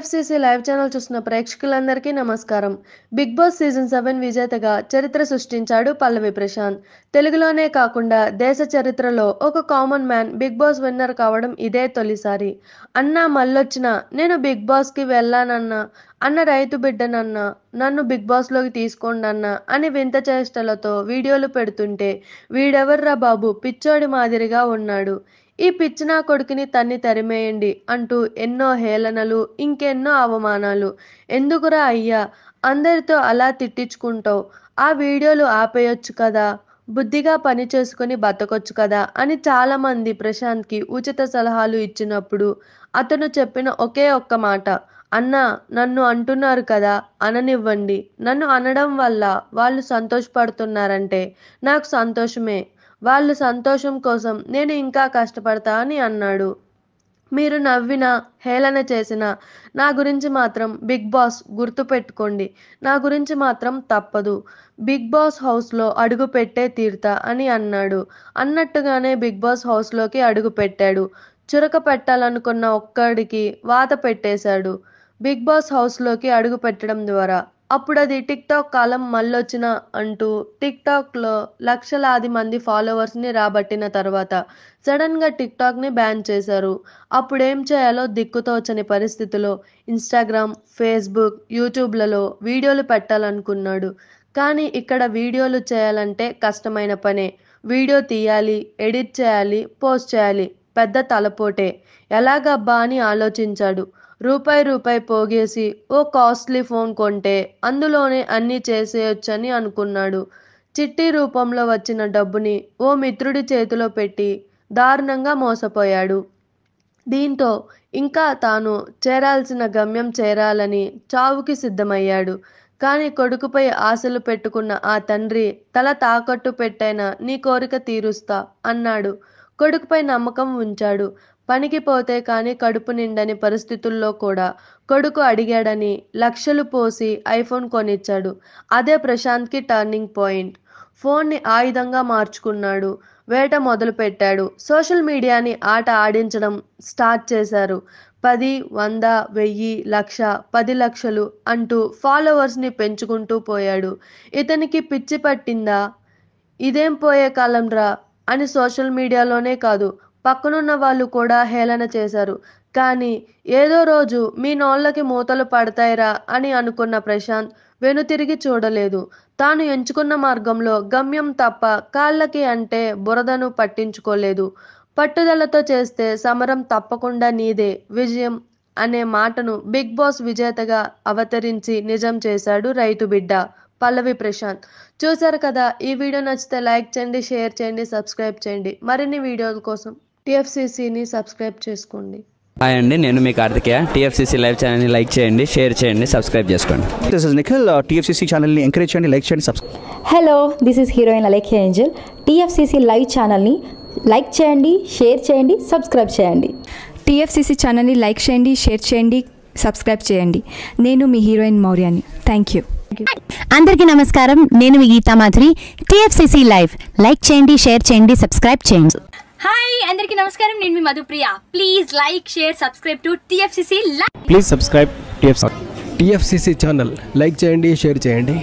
FCC live channel చూస్తున్న ప్రేక్షకులందరికీ నమస్కారం బిగ్ బాస్ సీజన్ సెవెన్ విజేతగా చరిత్ర సృష్టించాడు పల్లవి ప్రశాంత్ తెలుగులోనే కాకుండా దేశ చరిత్రలో ఒక common man Bigg Boss winner కావడం ఇదే తొలిసారి అన్నా మళ్ళొచ్చిన నేను బిగ్ బాస్కి వెళ్ళానన్నా అన్న రైతు బిడ్డనన్న నన్ను బిగ్ బాస్లోకి తీసుకోండి అన్న అని వింత చేష్టలతో వీడియోలు పెడుతుంటే వీడెవర్రా బాబు పిచ్చోడి మాదిరిగా ఉన్నాడు ఈ పిచ్చినా కొడుకుని తన్ని తరిమేయండి అంటూ ఎన్నో హేళనలు ఇంకెన్నో అవమానాలు ఎందుకురా అయ్యా అందరితో అలా తిట్టించుకుంటావు ఆ వీడియోలు ఆపేయొచ్చు కదా బుద్ధిగా పని చేసుకుని బతకొచ్చు కదా అని చాలామంది ప్రశాంత్కి ఉచిత సలహాలు ఇచ్చినప్పుడు అతను చెప్పిన ఒకే ఒక్క మాట అన్నా నన్ను అంటున్నారు కదా అననివ్వండి నన్ను అనడం వల్ల వాళ్ళు సంతోషపడుతున్నారంటే నాకు సంతోషమే వాళ్ళు సంతోషం కోసం నేను ఇంకా కష్టపడతా అని అన్నాడు మీరు నవ్వినా హేళన చేసినా నా గురించి మాత్రం బిగ్ బాస్ గుర్తుపెట్టుకోండి నా గురించి మాత్రం తప్పదు బిగ్ బాస్ హౌస్లో అడుగు పెట్టే తీరుతా అని అన్నాడు అన్నట్టుగానే బిగ్ బాస్ హౌస్లోకి అడుగు పెట్టాడు చురక పెట్టాలనుకున్న ఒక్కడికి వాత పెట్టేశాడు బిగ్ బాస్ హౌస్లోకి అడుగు పెట్టడం ద్వారా అప్పుడు అది టిక్ టాక్ కాలం మళ్ళొచ్చిన అంటూ టిక్ లక్షలాది మంది ఫాలోవర్స్ని రాబట్టిన తర్వాత సడన్గా టిక్ బ్యాన్ చేశారు అప్పుడు ఏం చేయాలో దిక్కుతోచని పరిస్థితిలో ఇన్స్టాగ్రామ్ ఫేస్బుక్ యూట్యూబ్లలో వీడియోలు పెట్టాలనుకున్నాడు కానీ ఇక్కడ వీడియోలు చేయాలంటే కష్టమైన పనే వీడియో తీయాలి ఎడిట్ చేయాలి పోస్ట్ చేయాలి పెద్ద తలపోటే ఎలాగబ్బా అని ఆలోచించాడు రూపాయి రూపాయి పోగేసి ఓ కాస్ట్లీ ఫోన్ కొంటే అందులోనే అన్నీ చేసేయొచ్చని అనుకున్నాడు చిట్టి రూపంలో వచ్చిన డబ్బుని ఓ మిత్రుడి చేతిలో పెట్టి దారుణంగా మోసపోయాడు దీంతో ఇంకా తాను చేరాల్సిన గమ్యం చేరాలని చావుకి సిద్ధమయ్యాడు కానీ కొడుకుపై ఆశలు పెట్టుకున్న ఆ తండ్రి తల తాకట్టు పెట్టైనా నీ కోరిక తీరుస్తా అన్నాడు కొడుకుపై నమ్మకం ఉంచాడు పనికిపోతే కానీ కడుపు నిండని పరిస్థితుల్లో కూడా కొడుకు అడిగాడని లక్షలు పోసి ఐఫోన్ కొనిచ్చాడు అదే ప్రశాంత్కి టర్నింగ్ పాయింట్ ఫోన్ని ఆయుధంగా మార్చుకున్నాడు వేట మొదలు పెట్టాడు సోషల్ మీడియాని ఆట ఆడించడం స్టార్ట్ చేశారు పది వంద వెయ్యి లక్ష పది లక్షలు అంటూ ఫాలోవర్స్ని పెంచుకుంటూ పోయాడు ఇతనికి పిచ్చి పట్టిందా ఇదేం పోయే కాలంరా అని సోషల్ మీడియాలోనే కాదు పక్కనున్న వాళ్ళు కూడా హేళన చేశారు కానీ ఏదో రోజు మీ నోళ్ళకి మూతలు పడతాయిరా అని అనుకున్న ప్రశాంత్ వెనుతిరిగి చూడలేదు తాను ఎంచుకున్న మార్గంలో గమ్యం తప్ప కాళ్ళకి అంటే బురదను పట్టించుకోలేదు పట్టుదలతో చేస్తే సమరం తప్పకుండా నీదే విజయం అనే మాటను బిగ్ బాస్ విజేతగా అవతరించి నిజం చేశాడు రైతు బిడ్డ పల్లవి ప్రశాంత్ చూశారు కదా ఈ వీడియో నచ్చితే లైక్ చేయండి షేర్ చేయండి సబ్స్క్రైబ్ చేయండి మరిన్ని వీడియోల కోసం టిఎఫ్సిసిని సబ్స్క్రైబ్ చేసుకోండి హాయ్ అండి నేను మీ కార్తికేయ టీఎఫ్సీసీ లైవ్ ఛానల్ని లైక్ చేయండి షేర్ చేయండి సబ్స్క్రైబ్ చేసుకోండి దిస్ ఇస్ నిఖిల్ టిఎఫ్సిసి ఛానల్ని ఎంకరేజ్ చేయండి లైక్ చేయండి subscribe hello this is heroine Alekhya angel TFCC live ఛానల్ని లైక్ చేయండి షేర్ చేయండి సబ్స్క్రైబ్ చేయండి టిఎఫ్సిసి ఛానల్ని లైక్ చేయండి షేర్ చేయండి సబ్స్క్రైబ్ చేయండి నేను మీ హీరోయిన్ మౌర్యాని థ్యాంక్ యూ అందరికీ నమస్కారం నేను మీ Geetha Madhuri TFCC live like చేయండి షేర్ చేయండి సబ్స్క్రైబ్ చేయండి హాయ్ అందరికీ నమస్కారం నేను మీ Madhupriya please like share subscribe to TFCC please subscribe TFCC channel like చేయండి షేర్ చేయండి